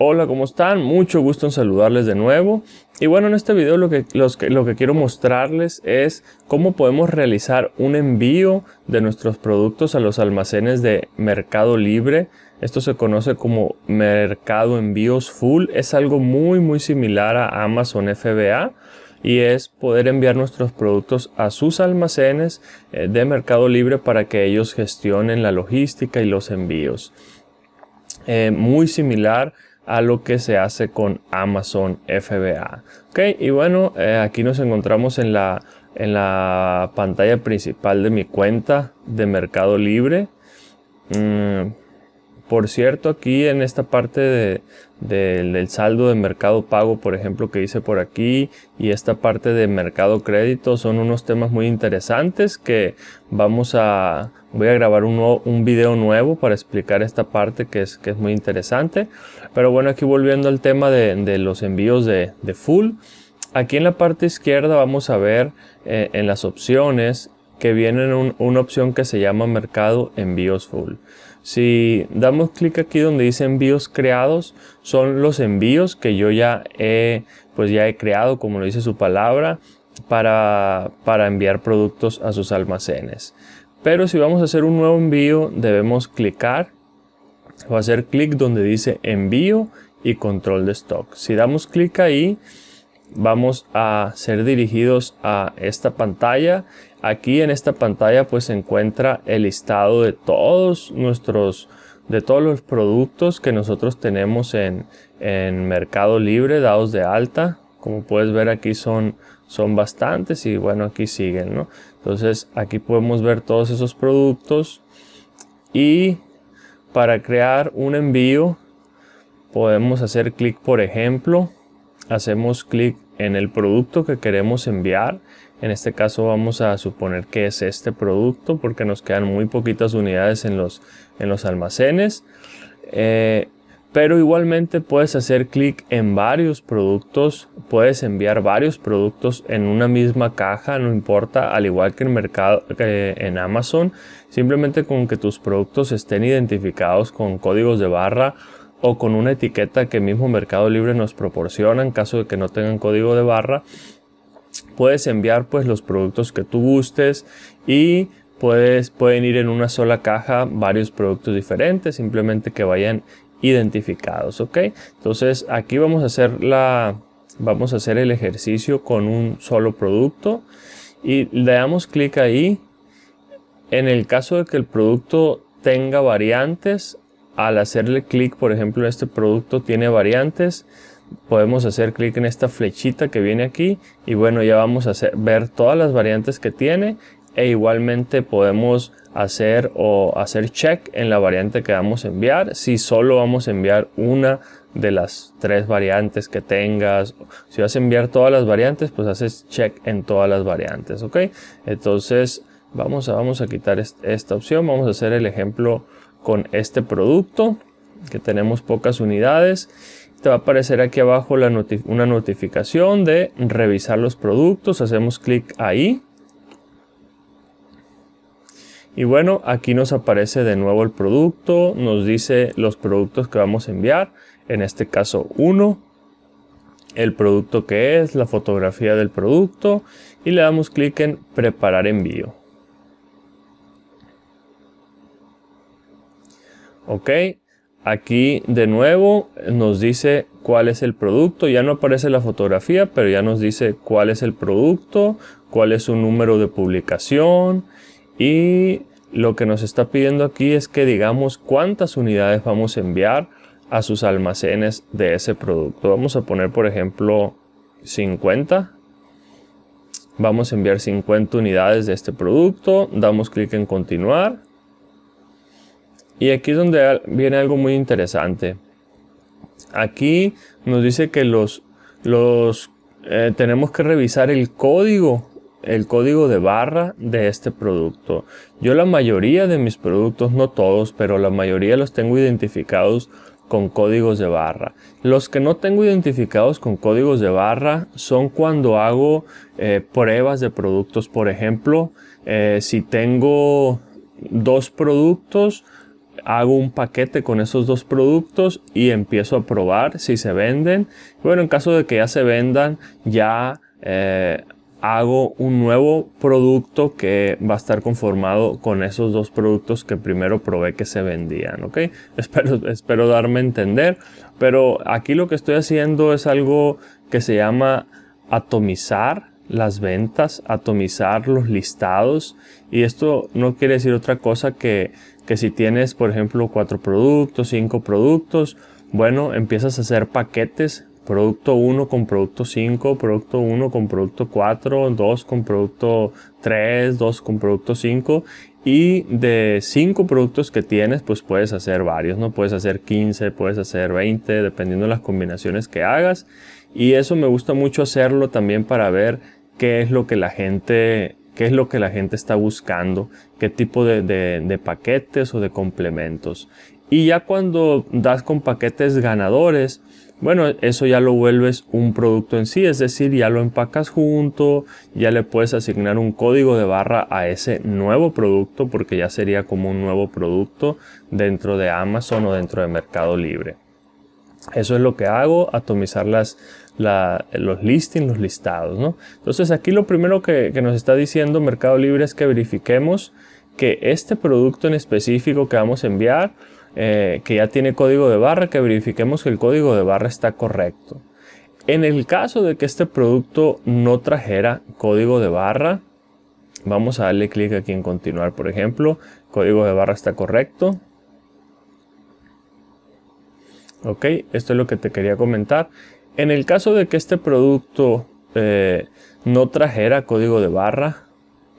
Hola, ¿cómo están? Mucho gusto en saludarles de nuevo. Y bueno, en este video lo que, lo que quiero mostrarles es cómo podemos realizar un envío de nuestros productos a los almacenes de Mercado Libre. Esto se conoce como Mercado Envíos Full. Es algo muy muy similar a Amazon FBA y es poder enviar nuestros productos a sus almacenes eh, de Mercado Libre para que ellos gestionen la logística y los envíos. Eh, muy similar a lo que se hace con Amazon FBA. Ok, y bueno, eh, aquí nos encontramos en la, en la pantalla principal de mi cuenta de Mercado Libre. Mm, por cierto, aquí en esta parte del saldo de mercado pago, por ejemplo, que hice por aquí, y esta parte de mercado crédito, son unos temas muy interesantes que vamos a... Voy a grabar un, video nuevo para explicar esta parte que es, muy interesante. Pero bueno, aquí volviendo al tema de, los envíos de, full. Aquí en la parte izquierda vamos a ver eh, en las opciones que viene una opción que se llama mercado envíos full. Si damos clic aquí donde dice envíos creados, son los envíos que yo ya he, pues ya he creado, como lo dice su palabra, para, para enviar productos a sus almacenes. Pero si vamos a hacer un nuevo envío, debemos clicar o hacer clic donde dice envío y control de stock. Si damos clic ahí, vamos a ser dirigidos a esta pantalla Aquí en esta pantalla pues se encuentra el listado de todos nuestros de todos los productos que nosotros tenemos en, en Mercado Libre dados de alta. Como puedes ver aquí son, son bastantes y bueno aquí siguen. Entonces aquí podemos ver todos esos productos y para crear un envío podemos hacer clic por ejemplo. Hacemos clic en el producto que queremos enviar en este caso vamos a suponer que es este producto porque nos quedan muy poquitas unidades en los, en los almacenes. Eh, pero igualmente puedes hacer clic en varios productos, puedes enviar varios productos en una misma caja, no importa, al igual que en, mercado, en Amazon, simplemente con que tus productos estén identificados con códigos de barra o con una etiqueta que mismo Mercado Libre nos proporciona en caso de que no tengan código de barra Puedes enviar pues los productos que tú gustes y puedes, pueden ir en una sola caja varios productos diferentes, simplemente que vayan identificados, ¿ok? Entonces aquí vamos a hacer la, vamos a hacer el ejercicio con un solo producto y le damos clic ahí. En el caso de que el producto tenga variantes, al hacerle clic, por ejemplo, este producto tiene variantes, podemos hacer clic en esta flechita que viene aquí y bueno ya vamos a ver todas las variantes que tiene e igualmente podemos hacer o hacer check en la variante que vamos a enviar si solo vamos a enviar una de las tres variantes que tengas si vas a enviar todas las variantes pues haces check en todas las variantes ok entonces vamos a vamos a quitar esta opción vamos a hacer el ejemplo con este producto que tenemos pocas unidades te va a aparecer aquí abajo una notificación de revisar los productos. Hacemos clic ahí. Y bueno, aquí nos aparece de nuevo el producto. Nos dice los productos que vamos a enviar. En este caso uno. El producto que es, la fotografía del producto. Y le damos clic en preparar envío. Ok, Aquí de nuevo nos dice cuál es el producto. Ya no aparece la fotografía, pero ya nos dice cuál es el producto, cuál es su número de publicación y lo que nos está pidiendo aquí es que digamos cuántas unidades vamos a enviar a sus almacenes de ese producto. Vamos a poner por ejemplo 50. Vamos a enviar 50 unidades de este producto. Damos clic en continuar y aquí es donde viene algo muy interesante. Aquí nos dice que los, los eh, tenemos que revisar el código, el código de barra de este producto. Yo la mayoría de mis productos, no todos, pero la mayoría los tengo identificados con códigos de barra. Los que no tengo identificados con códigos de barra son cuando hago eh, pruebas de productos. Por ejemplo, eh, si tengo dos productos, hago un paquete con esos dos productos y empiezo a probar si se venden. Bueno, en caso de que ya se vendan, ya eh, hago un nuevo producto que va a estar conformado con esos dos productos que primero probé que se vendían, ¿ok? Espero, espero darme a entender, pero aquí lo que estoy haciendo es algo que se llama atomizar las ventas, atomizar los listados. Y esto no quiere decir otra cosa que, que si tienes, por ejemplo, cuatro productos, cinco productos, bueno, empiezas a hacer paquetes. Producto 1 con producto 5, producto 1 con producto 4, 2 con producto 3, 2 con producto 5 y de cinco productos que tienes, pues puedes hacer varios, ¿no? Puedes hacer 15, puedes hacer 20, dependiendo de las combinaciones que hagas. Y eso me gusta mucho hacerlo también para ver qué es lo que la gente, qué es lo que la gente está buscando, qué tipo de, de paquetes o de complementos. Y ya cuando das con paquetes ganadores, bueno, eso ya lo vuelves un producto en sí, es decir, ya lo empacas junto, ya le puedes asignar un código de barra a ese nuevo producto porque ya sería como un nuevo producto dentro de Amazon o dentro de Mercado Libre. Eso es lo que hago, atomizar las, los listings, los listados. Entonces aquí lo primero que, nos está diciendo Mercado Libre es que verifiquemos que este producto en específico que vamos a enviar, eh, que ya tiene código de barra, que verifiquemos que el código de barra está correcto. En el caso de que este producto no trajera código de barra, vamos a darle clic aquí en continuar, por ejemplo, código de barra está correcto. Ok, esto es lo que te quería comentar. En el caso de que este producto eh, no trajera código de barra,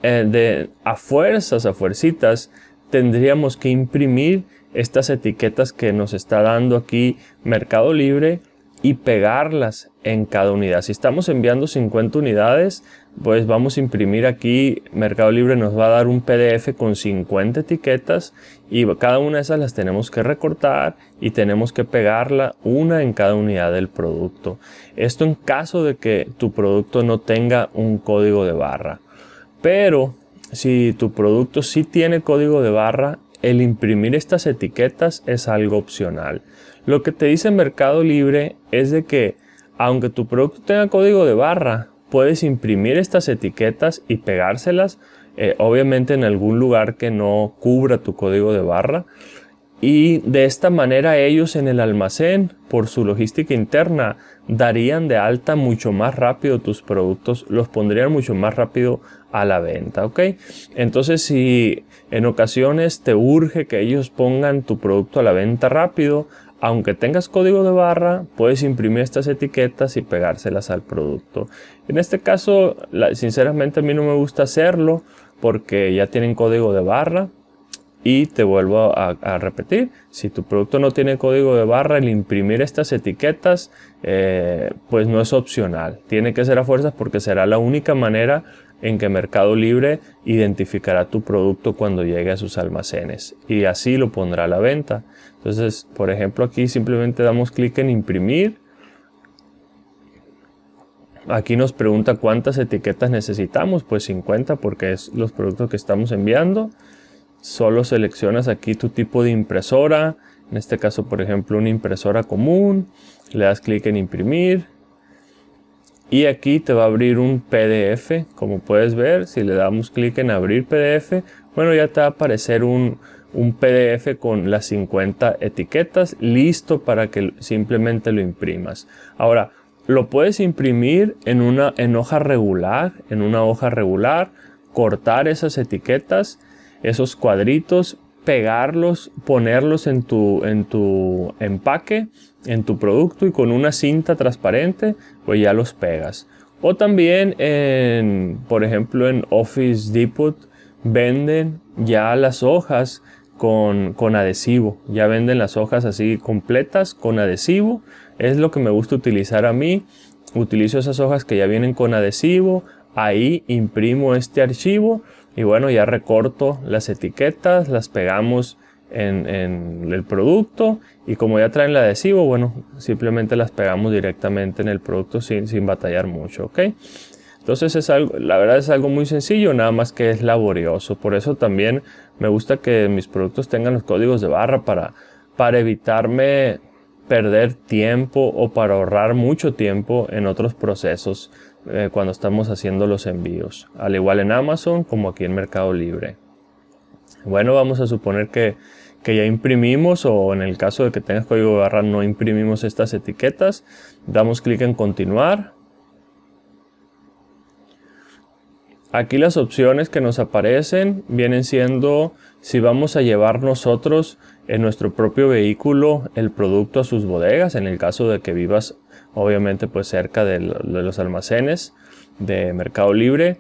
eh, a fuerzas, a fuercitas, tendríamos que imprimir estas etiquetas que nos está dando aquí Mercado Libre y pegarlas en cada unidad. Si estamos enviando 50 unidades, pues vamos a imprimir aquí, Mercado Libre nos va a dar un PDF con 50 etiquetas y cada una de esas las tenemos que recortar y tenemos que pegarla una en cada unidad del producto. Esto en caso de que tu producto no tenga un código de barra. Pero si tu producto sí tiene código de barra, el imprimir estas etiquetas es algo opcional. Lo que te dice Mercado Libre es de que aunque tu producto tenga código de barra, puedes imprimir estas etiquetas y pegárselas, eh, obviamente en algún lugar que no cubra tu código de barra. Y de esta manera ellos en el almacén, por su logística interna, darían de alta mucho más rápido tus productos, los pondrían mucho más rápido a la venta, ¿ok? Entonces si en ocasiones te urge que ellos pongan tu producto a la venta rápido, aunque tengas código de barra, puedes imprimir estas etiquetas y pegárselas al producto. En este caso, sinceramente a mí no me gusta hacerlo porque ya tienen código de barra, y te vuelvo a, repetir, si tu producto no tiene código de barra, el imprimir estas etiquetas eh, pues no es opcional. Tiene que ser a fuerzas porque será la única manera en que Mercado Libre identificará tu producto cuando llegue a sus almacenes y así lo pondrá a la venta. Entonces, por ejemplo, aquí simplemente damos clic en imprimir. Aquí nos pregunta cuántas etiquetas necesitamos, pues 50 porque es los productos que estamos enviando. Solo seleccionas aquí tu tipo de impresora, en este caso por ejemplo una impresora común, le das clic en imprimir y aquí te va a abrir un PDF, como puedes ver, si le damos clic en abrir PDF, bueno ya te va a aparecer un, PDF con las 50 etiquetas listo para que simplemente lo imprimas. Ahora, lo puedes imprimir en una en hoja regular, en una hoja regular, cortar esas etiquetas esos cuadritos, pegarlos, ponerlos en tu, en tu empaque, en tu producto y con una cinta transparente, pues ya los pegas. O también, en, por ejemplo, en Office Depot venden ya las hojas con, con, adhesivo. Ya venden las hojas así completas con adhesivo. Es lo que me gusta utilizar a mí. Utilizo esas hojas que ya vienen con adhesivo. Ahí imprimo este archivo y bueno, ya recorto las etiquetas, las pegamos en, el producto y como ya traen el adhesivo, bueno, simplemente las pegamos directamente en el producto sin, sin batallar mucho, ¿ok? Entonces es algo, la verdad es algo muy sencillo, nada más que es laborioso. Por eso también me gusta que mis productos tengan los códigos de barra para, para evitarme perder tiempo o para ahorrar mucho tiempo en otros procesos eh, cuando estamos haciendo los envíos, al igual en Amazon como aquí en Mercado Libre. Bueno, vamos a suponer que, que ya imprimimos o en el caso de que tengas código de barra no imprimimos estas etiquetas, damos clic en continuar. Aquí las opciones que nos aparecen vienen siendo si vamos a llevar nosotros en nuestro propio vehículo el producto a sus bodegas, en el caso de que vivas obviamente pues cerca de, los almacenes de Mercado Libre.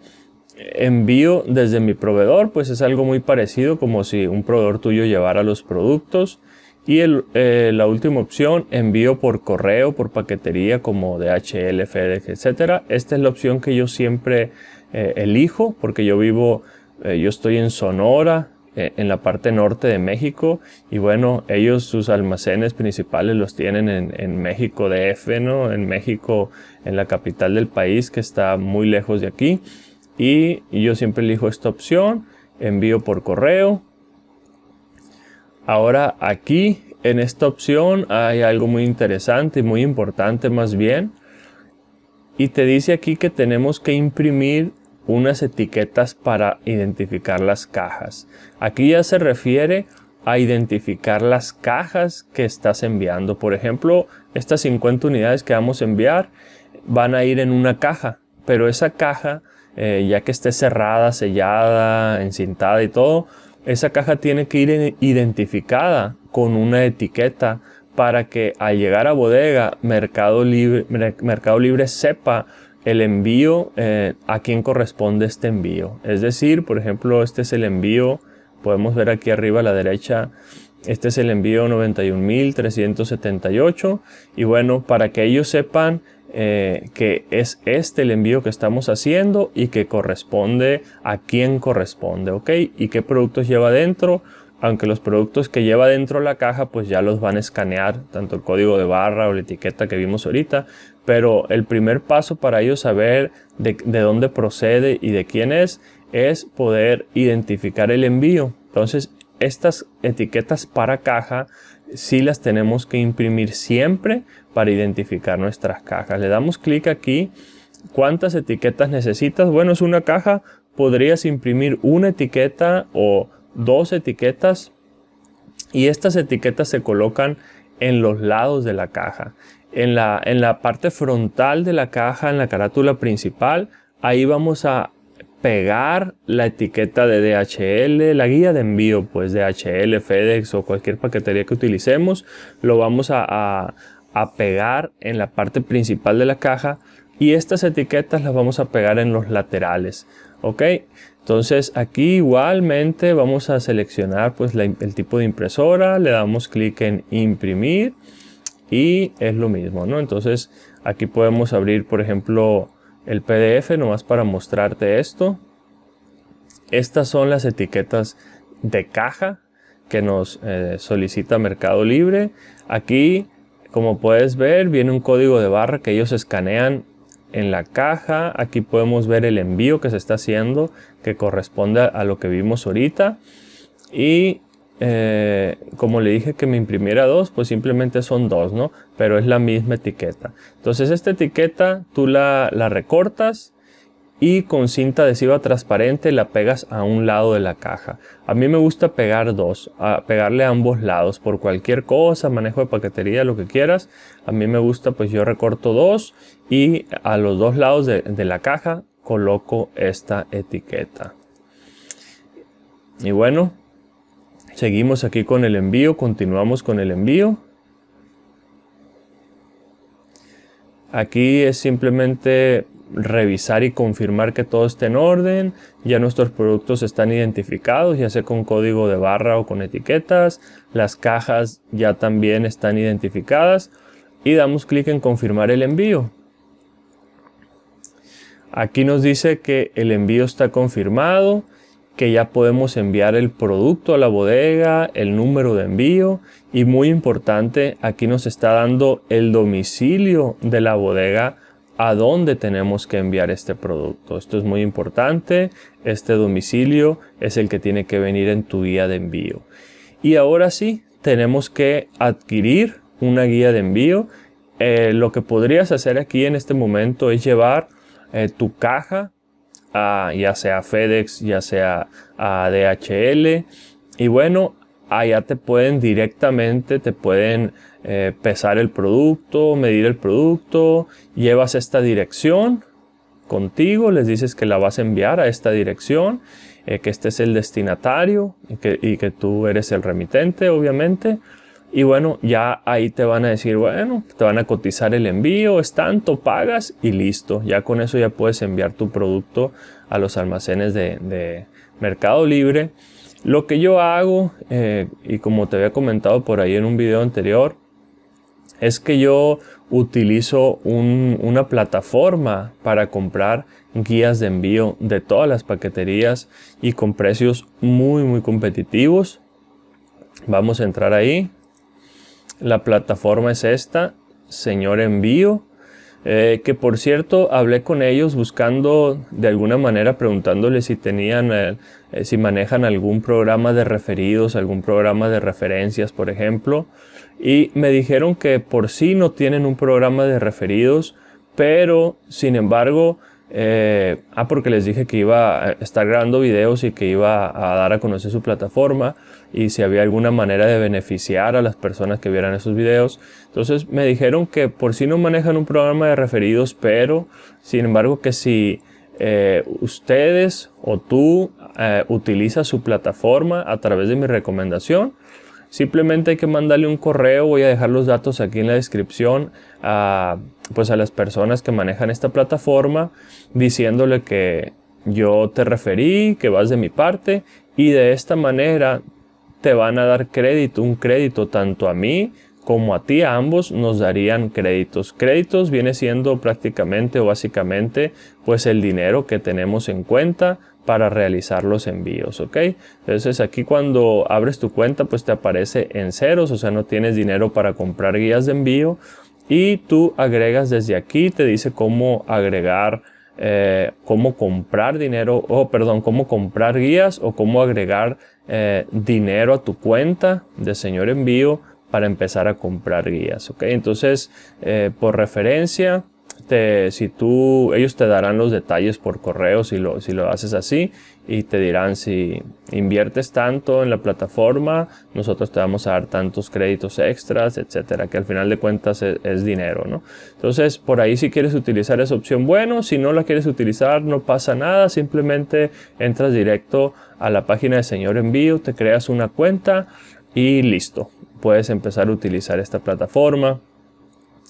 Envío desde mi proveedor, pues es algo muy parecido como si un proveedor tuyo llevara los productos. Y el, eh, la última opción, envío por correo, por paquetería como DHL, FedEx, etc. Esta es la opción que yo siempre eh, elijo porque yo vivo, eh, yo estoy en Sonora, eh, en la parte norte de México. Y bueno, ellos sus almacenes principales los tienen en, en México de ¿no? En México, en la capital del país, que está muy lejos de aquí. y yo siempre elijo esta opción, envío por correo. Ahora aquí en esta opción hay algo muy interesante y muy importante más bien. Y te dice aquí que tenemos que imprimir unas etiquetas para identificar las cajas. Aquí ya se refiere a identificar las cajas que estás enviando. Por ejemplo, estas 50 unidades que vamos a enviar van a ir en una caja, pero esa caja, eh, ya que esté cerrada, sellada, encintada y todo, esa caja tiene que ir identificada con una etiqueta para que al llegar a bodega, Mercado Mercado Libre sepa el envío, eh, a quién corresponde este envío. Es decir, por ejemplo, este es el envío, podemos ver aquí arriba a la derecha, este es el envío 91.378 y bueno, para que ellos sepan eh, que es este el envío que estamos haciendo y que corresponde a quién corresponde, ¿ok? Y qué productos lleva dentro, aunque los productos que lleva dentro la caja pues ya los van a escanear, tanto el código de barra o la etiqueta que vimos ahorita, pero el primer paso para ellos saber de, de dónde procede y de quién es es poder identificar el envío. Entonces, estas etiquetas para caja sí las tenemos que imprimir siempre para identificar nuestras cajas. Le damos clic aquí. ¿Cuántas etiquetas necesitas? Bueno, es una caja. Podrías imprimir una etiqueta o dos etiquetas y estas etiquetas se colocan en los lados de la caja. En la, en la parte frontal de la caja, en la carátula principal, ahí vamos a pegar la etiqueta de DHL, la guía de envío, pues DHL, FedEx o cualquier paquetería que utilicemos, lo vamos a, a, pegar en la parte principal de la caja y estas etiquetas las vamos a pegar en los laterales, ¿ok? Entonces aquí igualmente vamos a seleccionar pues el tipo de impresora, le damos clic en imprimir y es lo mismo, ¿no? Entonces aquí podemos abrir por ejemplo el PDF nomás para mostrarte esto. Estas son las etiquetas de caja que nos eh, solicita Mercado Libre. Aquí como puedes ver viene un código de barra que ellos escanean en la caja. Aquí podemos ver el envío que se está haciendo, que corresponde a lo que vimos ahorita. Y eh, como le dije que me imprimiera dos, pues simplemente son dos, ¿no? Pero es la misma etiqueta. Entonces esta etiqueta tú la, la recortas y con cinta adhesiva transparente la pegas a un lado de la caja. A mí me gusta pegar dos, pegarle a ambos lados por cualquier cosa, manejo de paquetería, lo que quieras. A mí me gusta, pues yo recorto dos y a los dos lados de, de la caja coloco esta etiqueta. Y bueno, seguimos aquí con el envío, continuamos con el envío. Aquí es simplemente revisar y confirmar que todo esté en orden. Ya nuestros productos están identificados, ya sea con código de barra o con etiquetas. Las cajas ya también están identificadas. Y damos clic en confirmar el envío. Aquí nos dice que el envío está confirmado, que ya podemos enviar el producto a la bodega, el número de envío y muy importante, aquí nos está dando el domicilio de la bodega a dónde tenemos que enviar este producto. Esto es muy importante. Este domicilio es el que tiene que venir en tu guía de envío. Y ahora sí, tenemos que adquirir una guía de envío. Eh, lo que podrías hacer aquí en este momento es llevar eh, tu caja a ya sea FedEx, ya sea a DHL. Y bueno, allá te pueden directamente, te pueden eh, pesar el producto, medir el producto, llevas esta dirección contigo, les dices que la vas a enviar a esta dirección, eh, que este es el destinatario y que, tú eres el remitente, obviamente. Y bueno, ya ahí te van a decir, bueno, te van a cotizar el envío, es tanto, pagas y listo. Ya con eso ya puedes enviar tu producto a los almacenes de, Mercado Libre. Lo que yo hago, eh, y como te había comentado por ahí en un video anterior, es que yo utilizo una plataforma para comprar guías de envío de todas las paqueterías y con precios muy muy competitivos. Vamos a entrar ahí. La plataforma es esta, Señor Envío. Eh, que por cierto, hablé con ellos buscando de alguna manera preguntándoles si tenían, eh, eh, si manejan algún programa de referidos, algún programa de referencias, por ejemplo y me dijeron que por sí no tienen un programa de referidos, pero sin embargo, eh, ah, porque les dije que iba a estar grabando videos y que iba a dar a conocer su plataforma y si había alguna manera de beneficiar a las personas que vieran esos videos. Entonces me dijeron que por sí no manejan un programa de referidos, pero sin embargo que si eh, ustedes o tú eh, utilizas su plataforma a través de mi recomendación, Simplemente hay que mandarle un correo, voy a dejar los datos aquí en la descripción a, pues a las personas que manejan esta plataforma diciéndole que yo te referí, que vas de mi parte y de esta manera te van a dar crédito, un crédito tanto a mí como a ti, ambos nos darían créditos. Créditos viene siendo prácticamente o básicamente pues el dinero que tenemos en cuenta para realizar los envíos, ¿ok? Entonces aquí cuando abres tu cuenta pues te aparece en ceros, o sea no tienes dinero para comprar guías de envío y tú agregas desde aquí, te dice cómo agregar, eh, cómo comprar dinero, o perdón, cómo comprar guías o cómo agregar eh, dinero a tu cuenta de señor envío para empezar a comprar guías, ¿ok? Entonces, eh, por referencia, te, si tú, ellos te darán los detalles por correo si lo, si lo haces así y te dirán si inviertes tanto en la plataforma, nosotros te vamos a dar tantos créditos extras, etcétera, que al final de cuentas es, es dinero, ¿no? Entonces, por ahí si quieres utilizar esa opción, bueno, si no la quieres utilizar, no pasa nada, simplemente entras directo a la página de Señor Envío, te creas una cuenta y listo, puedes empezar a utilizar esta plataforma.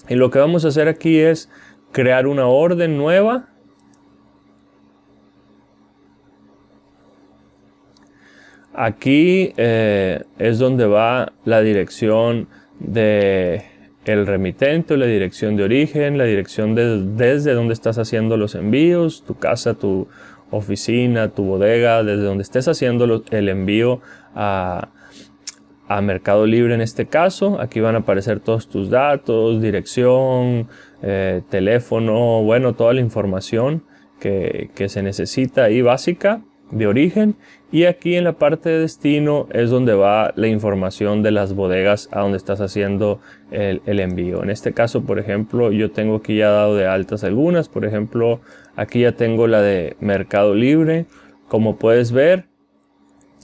Y lo que vamos a hacer aquí es crear una orden nueva. Aquí eh, es donde va la dirección de el remitente, la dirección de origen, la dirección desde donde estás haciendo los envíos, tu casa, tu oficina, tu bodega, desde donde estés haciendo el envío a, a Mercado Libre en este caso. Aquí van a aparecer todos tus datos, dirección, eh, teléfono, bueno, toda la información que, que se necesita y básica de origen y aquí en la parte de destino es donde va la información de las bodegas a donde estás haciendo el, el, envío en este caso por ejemplo yo tengo aquí ya dado de altas algunas por ejemplo aquí ya tengo la de mercado libre como puedes ver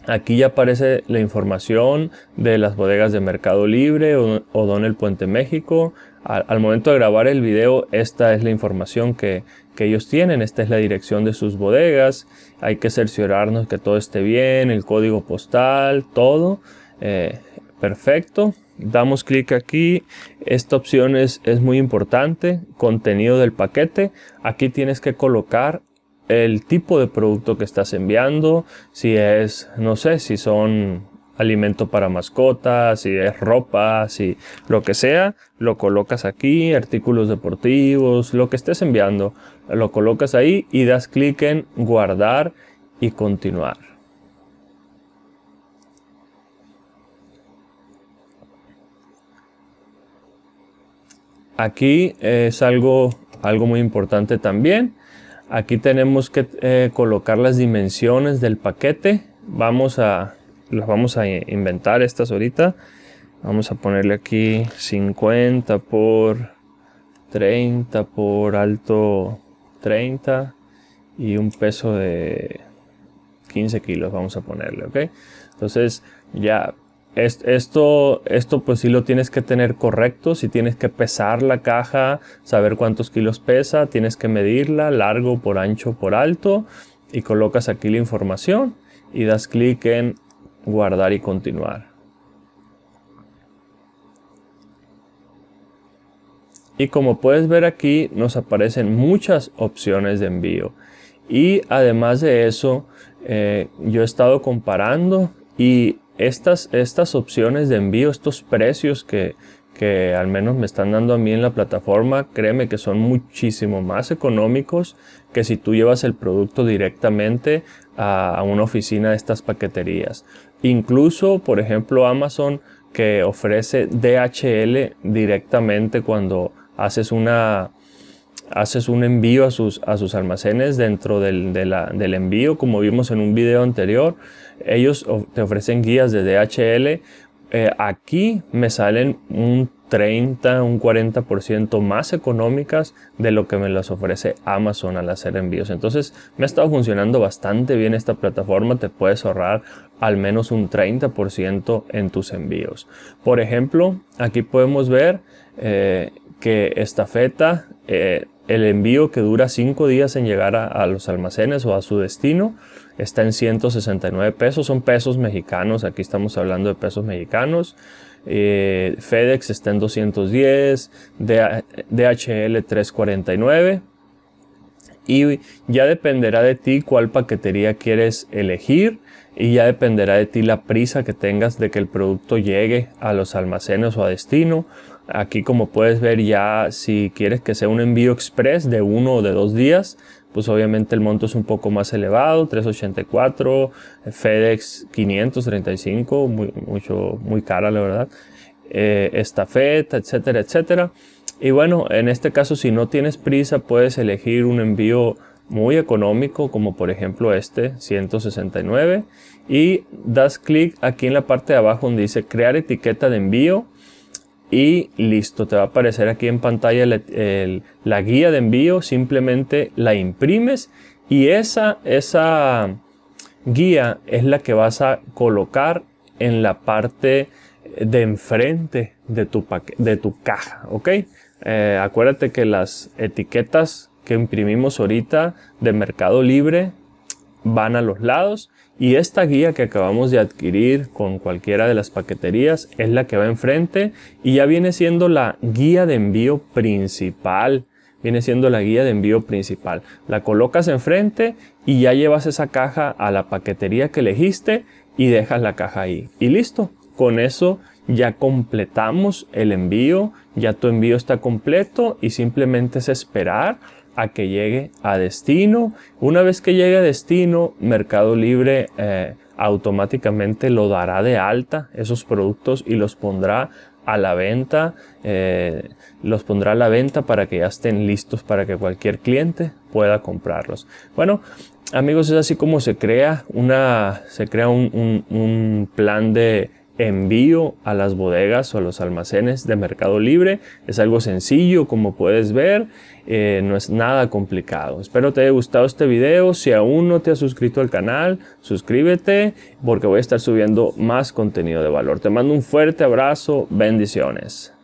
Aquí ya aparece la información de las bodegas de Mercado Libre o, Don El Puente México. Al, momento de grabar el video, esta es la información que, ellos tienen. Esta es la dirección de sus bodegas. Hay que cerciorarnos que todo esté bien, el código postal, todo. Eh, perfecto. Damos clic aquí. Esta opción es, es muy importante. Contenido del paquete. Aquí tienes que colocar el tipo de producto que estás enviando, si es, no sé, si son alimento para mascotas, si es ropa, si lo que sea, lo colocas aquí, artículos deportivos, lo que estés enviando, lo colocas ahí y das clic en guardar y continuar. Aquí es algo, algo muy importante también Aquí tenemos que eh, colocar las dimensiones del paquete. Vamos a, las vamos a inventar estas ahorita. Vamos a ponerle aquí 50 por 30 por alto 30 y un peso de 15 kilos vamos a ponerle, ¿ok? Entonces ya esto, esto pues si lo tienes que tener correcto, si tienes que pesar la caja, saber cuántos kilos pesa, tienes que medirla, largo por ancho por alto, y colocas aquí la información y das clic en guardar y continuar. Y como puedes ver aquí nos aparecen muchas opciones de envío. Y además de eso, eh, yo he estado comparando y estas, opciones de envío, estos precios que, al menos me están dando a mí en la plataforma, créeme que son muchísimo más económicos que si tú llevas el producto directamente a, una oficina de estas paqueterías. Incluso, por ejemplo, Amazon que ofrece DHL directamente cuando haces haces un envío a sus, almacenes dentro del, del envío, como vimos en un video anterior, ellos te ofrecen guías de DHL. Eh, aquí me salen un 30, un 40% más económicas de lo que me las ofrece Amazon al hacer envíos. Entonces me ha estado funcionando bastante bien esta plataforma, te puedes ahorrar al menos un 30% en tus envíos. Por ejemplo, aquí podemos ver eh, que esta feta, eh, el envío que dura 5 días en llegar a los almacenes o a su destino, está en 169 pesos, son pesos mexicanos, aquí estamos hablando de pesos mexicanos. Eh, FedEx está en 210, DHL 349. Y ya dependerá de ti cuál paquetería quieres elegir y ya dependerá de ti la prisa que tengas de que el producto llegue a los almacenes o a destino. Aquí como puedes ver ya si quieres que sea un envío express de uno o de dos días, pues obviamente el monto es un poco más elevado, 384, eh, FedEx 535, muy, mucho, muy cara la verdad, eh, estafeta, etcétera, etcétera. Y bueno, en este caso si no tienes prisa puedes elegir un envío muy económico como por ejemplo este 169 y das clic aquí en la parte de abajo donde dice crear etiqueta de envío y listo, te va a aparecer aquí en pantalla la guía de envío, simplemente la imprimes y esa, guía es la que vas a colocar en la parte de enfrente de tu, caja, eh, acuérdate que las etiquetas que imprimimos ahorita de Mercado Libre van a los lados y esta guía que acabamos de adquirir con cualquiera de las paqueterías es la que va enfrente y ya viene siendo la guía de envío principal. Viene siendo la guía de envío principal. La colocas enfrente y ya llevas esa caja a la paquetería que elegiste y dejas la caja ahí. Y listo. Con eso ya completamos el envío, ya tu envío está completo y simplemente es esperar a que llegue a destino. Una vez que llegue a destino, Mercado Libre eh, automáticamente lo dará de alta esos productos y los pondrá a la venta, eh, los pondrá a la venta para que ya estén listos para que cualquier cliente pueda comprarlos. Bueno, amigos, es así como se crea una, se crea un plan de envío a las bodegas o a los almacenes de Mercado Libre. Es algo sencillo, como puedes ver, eh, no es nada complicado. Espero te haya gustado este video. Si aún no te has suscrito al canal, suscríbete porque voy a estar subiendo más contenido de valor. Te mando un fuerte abrazo, bendiciones.